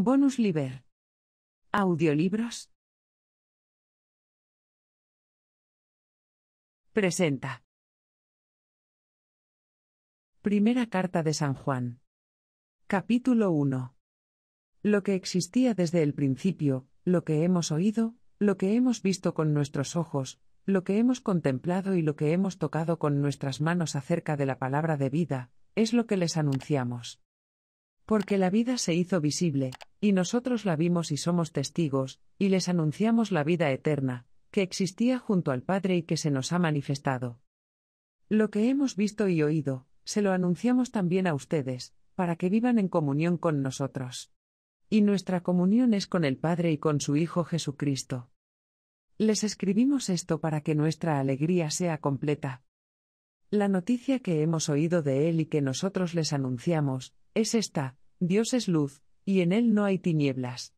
Bonus Liber. Audiolibros. Presenta. Primera carta de San Juan. Capítulo 1. Lo que existía desde el principio, lo que hemos oído, lo que hemos visto con nuestros ojos, lo que hemos contemplado y lo que hemos tocado con nuestras manos acerca de la palabra de vida, es lo que les anunciamos. Porque la vida se hizo visible, y nosotros la vimos y somos testigos, y les anunciamos la vida eterna, que existía junto al Padre y que se nos ha manifestado. Lo que hemos visto y oído, se lo anunciamos también a ustedes, para que vivan en comunión con nosotros. Y nuestra comunión es con el Padre y con su Hijo Jesucristo. Les escribimos esto para que nuestra alegría sea completa. La noticia que hemos oído de Él y que nosotros les anunciamos, es esta, Dios es luz, y en Él no hay tinieblas.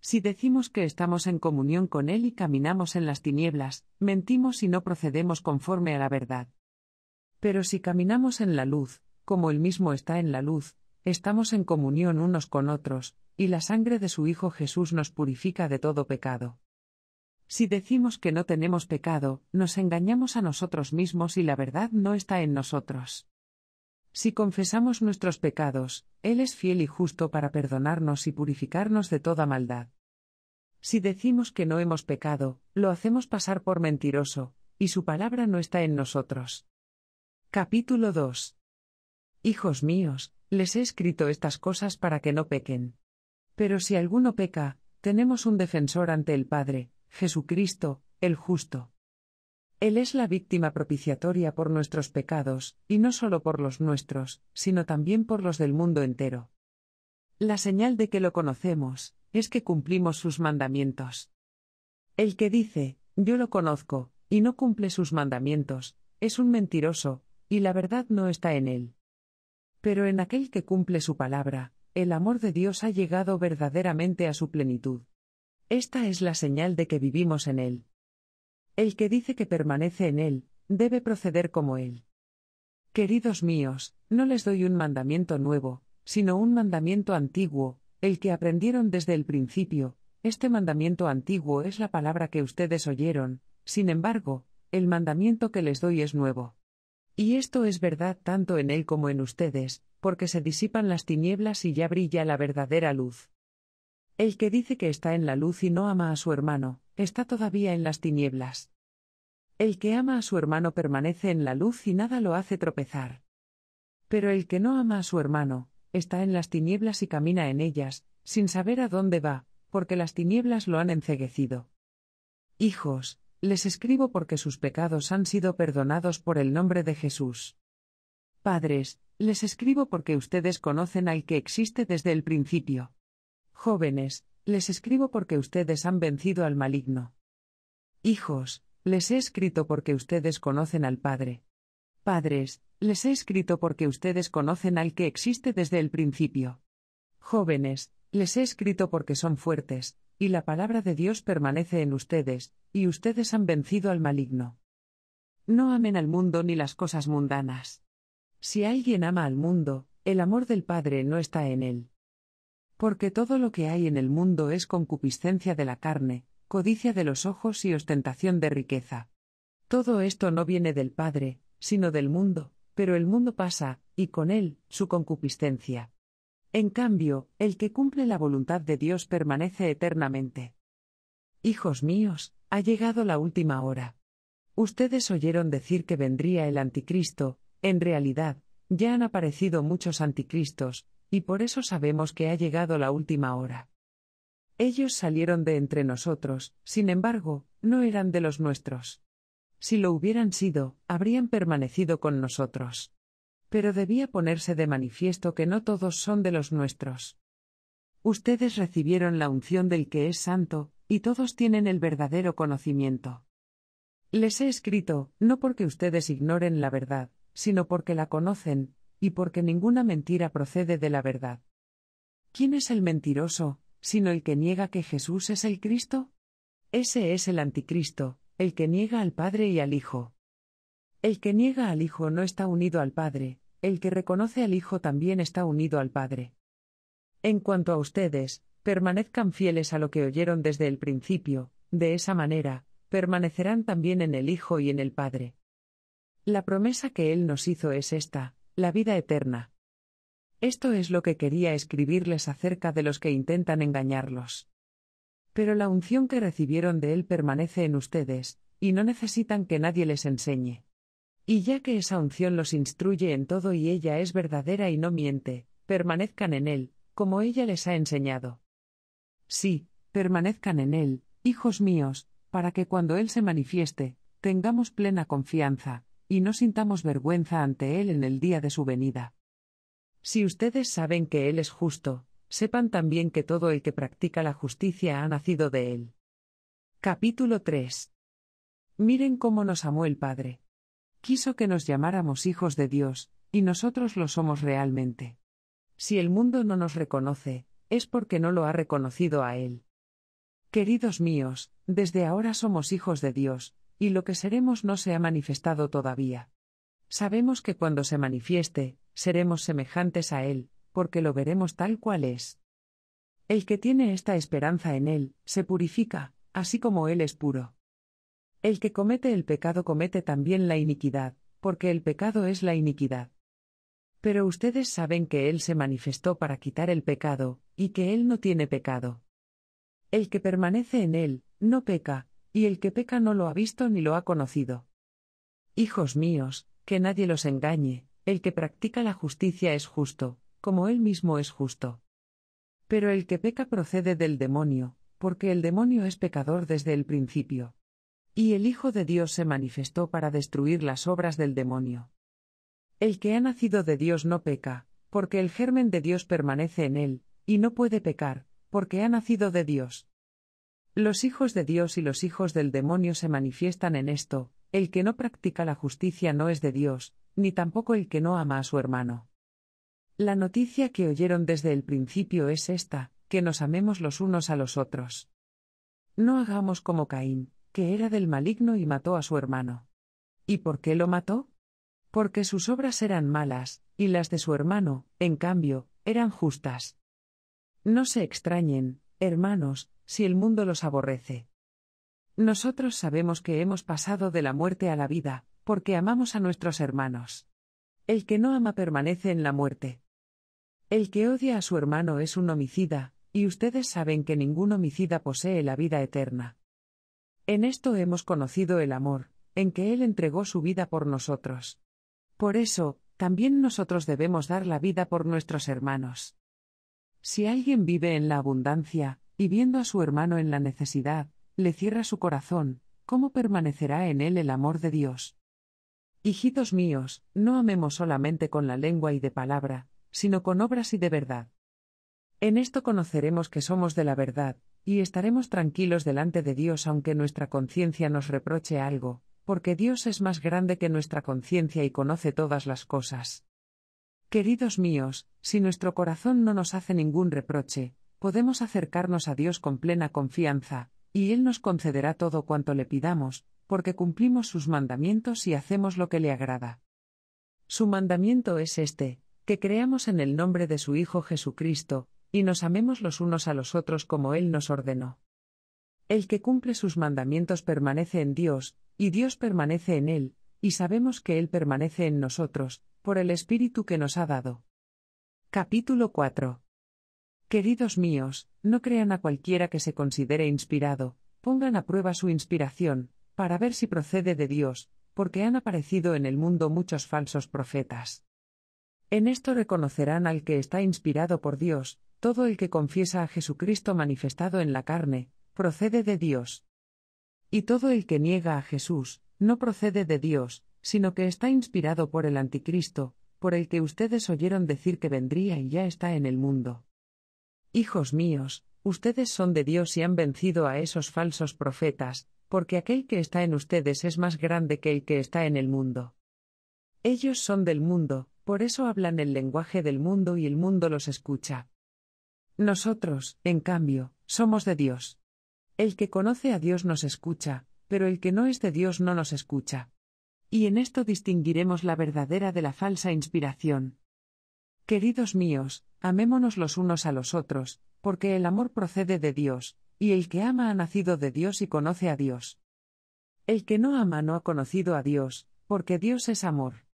Si decimos que estamos en comunión con Él y caminamos en las tinieblas, mentimos y no procedemos conforme a la verdad. Pero si caminamos en la luz, como Él mismo está en la luz, estamos en comunión unos con otros, y la sangre de su Hijo Jesús nos purifica de todo pecado. Si decimos que no tenemos pecado, nos engañamos a nosotros mismos y la verdad no está en nosotros. Si confesamos nuestros pecados, Él es fiel y justo para perdonarnos y purificarnos de toda maldad. Si decimos que no hemos pecado, lo hacemos pasar por mentiroso, y su palabra no está en nosotros. Capítulo 2. Hijos míos, les he escrito estas cosas para que no pequen. Pero si alguno peca, tenemos un defensor ante el Padre, Jesucristo, el justo. Él es la víctima propiciatoria por nuestros pecados, y no solo por los nuestros, sino también por los del mundo entero. La señal de que lo conocemos, es que cumplimos sus mandamientos. El que dice, yo lo conozco, y no cumple sus mandamientos, es un mentiroso, y la verdad no está en él. Pero en aquel que cumple su palabra, el amor de Dios ha llegado verdaderamente a su plenitud. Esta es la señal de que vivimos en él, el que dice que permanece en él, debe proceder como él. Queridos míos, no les doy un mandamiento nuevo, sino un mandamiento antiguo, el que aprendieron desde el principio, este mandamiento antiguo es la palabra que ustedes oyeron, sin embargo, el mandamiento que les doy es nuevo. Y esto es verdad tanto en él como en ustedes, porque se disipan las tinieblas y ya brilla la verdadera luz. El que dice que está en la luz y no ama a su hermano, está todavía en las tinieblas. El que ama a su hermano permanece en la luz y nada lo hace tropezar. Pero el que no ama a su hermano, está en las tinieblas y camina en ellas, sin saber a dónde va, porque las tinieblas lo han enceguecido. Hijos, les escribo porque sus pecados han sido perdonados por el nombre de Jesús. Padres, les escribo porque ustedes conocen al que existe desde el principio. Jóvenes, les escribo porque ustedes han vencido al maligno. Hijos, les he escrito porque ustedes conocen al Padre. Padres, les he escrito porque ustedes conocen al que existe desde el principio. Jóvenes, les he escrito porque son fuertes, y la palabra de Dios permanece en ustedes, y ustedes han vencido al maligno. No amen al mundo ni las cosas mundanas. Si alguien ama al mundo, el amor del Padre no está en él. Porque todo lo que hay en el mundo es concupiscencia de la carne, codicia de los ojos y ostentación de riqueza. Todo esto no viene del Padre, sino del mundo, pero el mundo pasa, y con él, su concupiscencia. En cambio, el que cumple la voluntad de Dios permanece eternamente. Hijos míos, ha llegado la última hora. Ustedes oyeron decir que vendría el anticristo, en realidad, ya han aparecido muchos anticristos, y por eso sabemos que ha llegado la última hora. Ellos salieron de entre nosotros, sin embargo, no eran de los nuestros. Si lo hubieran sido, habrían permanecido con nosotros. Pero debía ponerse de manifiesto que no todos son de los nuestros. Ustedes recibieron la unción del que es santo, y todos tienen el verdadero conocimiento. Les he escrito, no porque ustedes ignoren la verdad, sino porque la conocen, y porque ninguna mentira procede de la verdad. ¿Quién es el mentiroso, sino el que niega que Jesús es el Cristo? Ese es el anticristo, el que niega al Padre y al Hijo. El que niega al Hijo no está unido al Padre, el que reconoce al Hijo también está unido al Padre. En cuanto a ustedes, permanezcan fieles a lo que oyeron desde el principio, de esa manera, permanecerán también en el Hijo y en el Padre. La promesa que Él nos hizo es esta, la vida eterna. Esto es lo que quería escribirles acerca de los que intentan engañarlos. Pero la unción que recibieron de Él permanece en ustedes, y no necesitan que nadie les enseñe. Y ya que esa unción los instruye en todo y ella es verdadera y no miente, permanezcan en Él, como ella les ha enseñado. Sí, permanezcan en Él, hijos míos, para que cuando Él se manifieste, tengamos plena confianza, y no sintamos vergüenza ante Él en el día de su venida. Si ustedes saben que Él es justo, sepan también que todo el que practica la justicia ha nacido de Él. Capítulo 3. Miren cómo nos amó el Padre. Quiso que nos llamáramos hijos de Dios, y nosotros lo somos realmente. Si el mundo no nos reconoce, es porque no lo ha reconocido a Él. Queridos míos, desde ahora somos hijos de Dios, y lo que seremos no se ha manifestado todavía. Sabemos que cuando se manifieste, seremos semejantes a Él, porque lo veremos tal cual es. El que tiene esta esperanza en Él, se purifica, así como Él es puro. El que comete el pecado comete también la iniquidad, porque el pecado es la iniquidad. Pero ustedes saben que Él se manifestó para quitar el pecado, y que Él no tiene pecado. El que permanece en Él, no peca, y el que peca no lo ha visto ni lo ha conocido. Hijos míos, que nadie los engañe, el que practica la justicia es justo, como él mismo es justo. Pero el que peca procede del demonio, porque el demonio es pecador desde el principio. Y el Hijo de Dios se manifestó para destruir las obras del demonio. El que ha nacido de Dios no peca, porque el germen de Dios permanece en él, y no puede pecar, porque ha nacido de Dios. Los hijos de Dios y los hijos del demonio se manifiestan en esto, el que no practica la justicia no es de Dios, ni tampoco el que no ama a su hermano. La noticia que oyeron desde el principio es esta, que nos amemos los unos a los otros. No hagamos como Caín, que era del maligno y mató a su hermano. ¿Y por qué lo mató? Porque sus obras eran malas, y las de su hermano, en cambio, eran justas. No se extrañen, hermanos, si el mundo los aborrece. Nosotros sabemos que hemos pasado de la muerte a la vida, porque amamos a nuestros hermanos. El que no ama permanece en la muerte. El que odia a su hermano es un homicida, y ustedes saben que ningún homicida posee la vida eterna. En esto hemos conocido el amor, en que Él entregó su vida por nosotros. Por eso, también nosotros debemos dar la vida por nuestros hermanos. Si alguien vive en la abundancia, y viendo a su hermano en la necesidad, le cierra su corazón, ¿cómo permanecerá en él el amor de Dios? Hijitos míos, no amemos solamente con la lengua y de palabra, sino con obras y de verdad. En esto conoceremos que somos de la verdad, y estaremos tranquilos delante de Dios aunque nuestra conciencia nos reproche algo, porque Dios es más grande que nuestra conciencia y conoce todas las cosas. Queridos míos, si nuestro corazón no nos hace ningún reproche, podemos acercarnos a Dios con plena confianza, y Él nos concederá todo cuanto le pidamos, porque cumplimos sus mandamientos y hacemos lo que le agrada. Su mandamiento es este, que creamos en el nombre de su Hijo Jesucristo, y nos amemos los unos a los otros como Él nos ordenó. El que cumple sus mandamientos permanece en Dios, y Dios permanece en Él, y sabemos que Él permanece en nosotros, por el Espíritu que nos ha dado. Capítulo 4. Queridos míos, no crean a cualquiera que se considere inspirado, pongan a prueba su inspiración, para ver si procede de Dios, porque han aparecido en el mundo muchos falsos profetas. En esto reconocerán al que está inspirado por Dios, todo el que confiesa a Jesucristo manifestado en la carne, procede de Dios. Y todo el que niega a Jesús, no procede de Dios, sino que está inspirado por el anticristo, por el que ustedes oyeron decir que vendría y ya está en el mundo. Hijos míos, ustedes son de Dios y han vencido a esos falsos profetas, porque aquel que está en ustedes es más grande que el que está en el mundo. Ellos son del mundo, por eso hablan el lenguaje del mundo y el mundo los escucha. Nosotros, en cambio, somos de Dios. El que conoce a Dios nos escucha, pero el que no es de Dios no nos escucha. Y en esto distinguiremos la verdadera de la falsa inspiración. Queridos míos, amémonos los unos a los otros, porque el amor procede de Dios, y el que ama ha nacido de Dios y conoce a Dios. El que no ama no ha conocido a Dios, porque Dios es amor.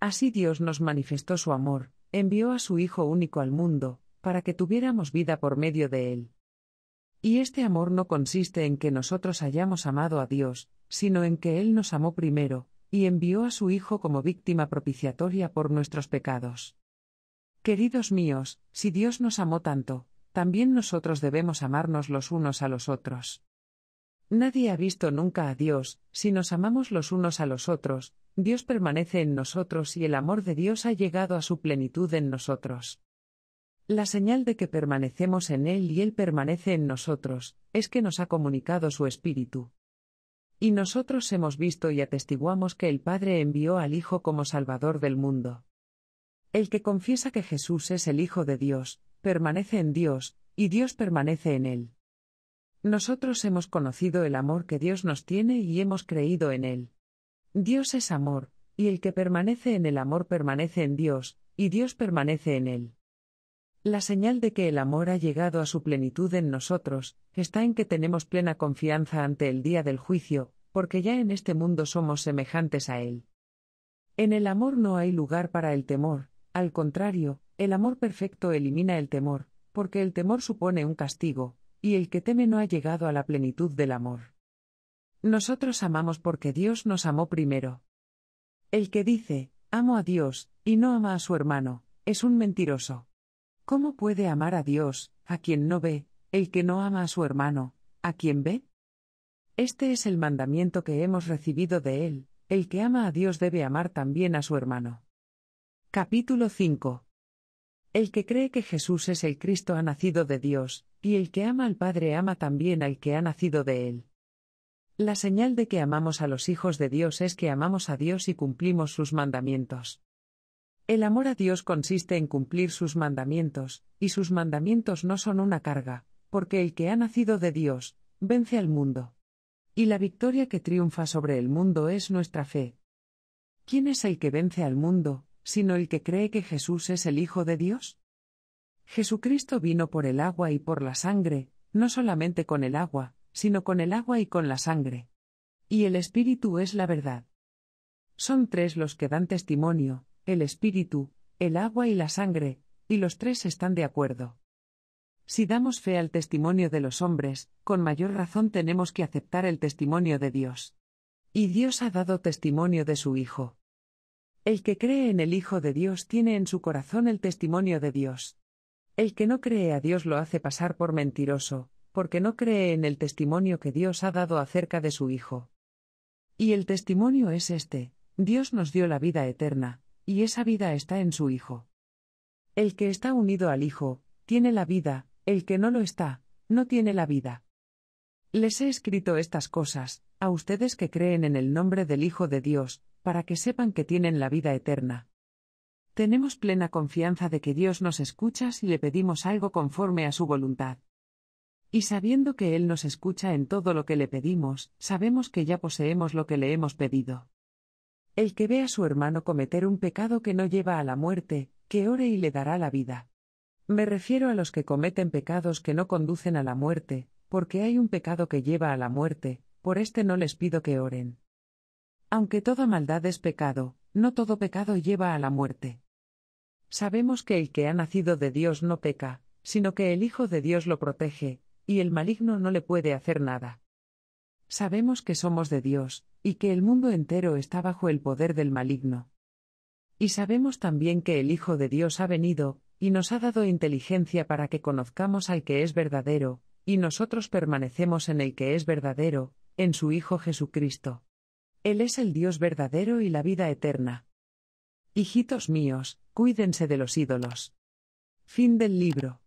Así Dios nos manifestó su amor, envió a su Hijo único al mundo, para que tuviéramos vida por medio de él. Y este amor no consiste en que nosotros hayamos amado a Dios, sino en que Él nos amó primero, y envió a su Hijo como víctima propiciatoria por nuestros pecados. Queridos míos, si Dios nos amó tanto, también nosotros debemos amarnos los unos a los otros. Nadie ha visto nunca a Dios, si nos amamos los unos a los otros, Dios permanece en nosotros y el amor de Dios ha llegado a su plenitud en nosotros. La señal de que permanecemos en Él y Él permanece en nosotros, es que nos ha comunicado su Espíritu. Y nosotros hemos visto y atestiguamos que el Padre envió al Hijo como Salvador del mundo. El que confiesa que Jesús es el Hijo de Dios, permanece en Dios, y Dios permanece en él. Nosotros hemos conocido el amor que Dios nos tiene y hemos creído en él. Dios es amor, y el que permanece en el amor permanece en Dios, y Dios permanece en él. La señal de que el amor ha llegado a su plenitud en nosotros, está en que tenemos plena confianza ante el día del juicio, porque ya en este mundo somos semejantes a Él. En el amor no hay lugar para el temor, al contrario, el amor perfecto elimina el temor, porque el temor supone un castigo, y el que teme no ha llegado a la plenitud del amor. Nosotros amamos porque Dios nos amó primero. El que dice, amo a Dios, y no ama a su hermano, es un mentiroso. ¿Cómo puede amar a Dios, a quien no ve, el que no ama a su hermano, a quien ve? Este es el mandamiento que hemos recibido de Él, el que ama a Dios debe amar también a su hermano. Capítulo 5. El que cree que Jesús es el Cristo ha nacido de Dios, y el que ama al Padre ama también al que ha nacido de Él. La señal de que amamos a los hijos de Dios es que amamos a Dios y cumplimos sus mandamientos. El amor a Dios consiste en cumplir sus mandamientos, y sus mandamientos no son una carga, porque el que ha nacido de Dios, vence al mundo. Y la victoria que triunfa sobre el mundo es nuestra fe. ¿Quién es el que vence al mundo, sino el que cree que Jesús es el Hijo de Dios? Jesucristo vino por el agua y por la sangre, no solamente con el agua, sino con el agua y con la sangre. Y el Espíritu es la verdad. Son tres los que dan testimonio, el espíritu, el agua y la sangre, y los tres están de acuerdo. Si damos fe al testimonio de los hombres, con mayor razón tenemos que aceptar el testimonio de Dios. Y Dios ha dado testimonio de su Hijo. El que cree en el Hijo de Dios tiene en su corazón el testimonio de Dios. El que no cree a Dios lo hace pasar por mentiroso, porque no cree en el testimonio que Dios ha dado acerca de su Hijo. Y el testimonio es este, Dios nos dio la vida eterna, y esa vida está en su Hijo. El que está unido al Hijo, tiene la vida, el que no lo está, no tiene la vida. Les he escrito estas cosas, a ustedes que creen en el nombre del Hijo de Dios, para que sepan que tienen la vida eterna. Tenemos plena confianza de que Dios nos escucha si le pedimos algo conforme a su voluntad. Y sabiendo que Él nos escucha en todo lo que le pedimos, sabemos que ya poseemos lo que le hemos pedido. El que ve a su hermano cometer un pecado que no lleva a la muerte, que ore y le dará la vida. Me refiero a los que cometen pecados que no conducen a la muerte, porque hay un pecado que lleva a la muerte, por este no les pido que oren. Aunque toda maldad es pecado, no todo pecado lleva a la muerte. Sabemos que el que ha nacido de Dios no peca, sino que el Hijo de Dios lo protege, y el maligno no le puede hacer nada. Sabemos que somos de Dios, y que el mundo entero está bajo el poder del maligno. Y sabemos también que el Hijo de Dios ha venido, y nos ha dado inteligencia para que conozcamos al que es verdadero, y nosotros permanecemos en el que es verdadero, en su Hijo Jesucristo. Él es el Dios verdadero y la vida eterna. Hijitos míos, cuídense de los ídolos. Fin del libro.